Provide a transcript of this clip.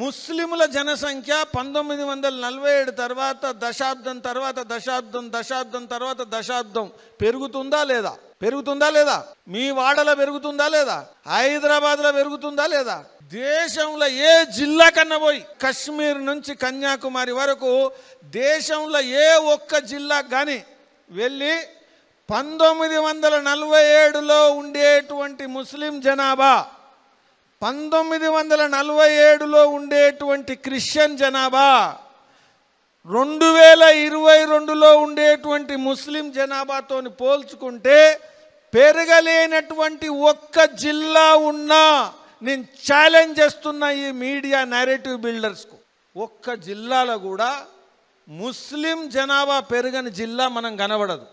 ముస్లిముల జనసంఖ్య పంతొమ్మిది వందల నలభై ఏడు తర్వాత దశాబ్దం తర్వాత దశాబ్దం దశాబ్దం తర్వాత దశాబ్దం పెరుగుతుందా లేదా పెరుగుతుందా లేదా మీ వాడలో పెరుగుతుందా లేదా హైదరాబాద్లో పెరుగుతుందా లేదా దేశంలో ఏ జిల్లా కన్నా పోయి కశ్మీర్ నుంచి కన్యాకుమారి వరకు దేశంలో ఏ ఒక్క జిల్లా కానీ వెళ్ళి పంతొమ్మిది వందల నలభై ఏడులో ఉండేటువంటి ముస్లిం జనాభా పంతొమ్మిది వందల నలభై ఏడులో ఉండేటువంటి క్రిస్టియన్ జనాభా రెండు వేల ఇరవై రెండులో ఉండేటువంటి ముస్లిం జనాభాతో పోల్చుకుంటే పెరగలేనటువంటి ఒక్క జిల్లా ఉన్నా నేను ఛాలెంజ్ చేస్తున్న ఈ మీడియా నేరేటివ్ బిల్డర్స్కు ఒక్క జిల్లాలో కూడా ముస్లిం జనాభా పెరగని జిల్లా మనం కనబడదు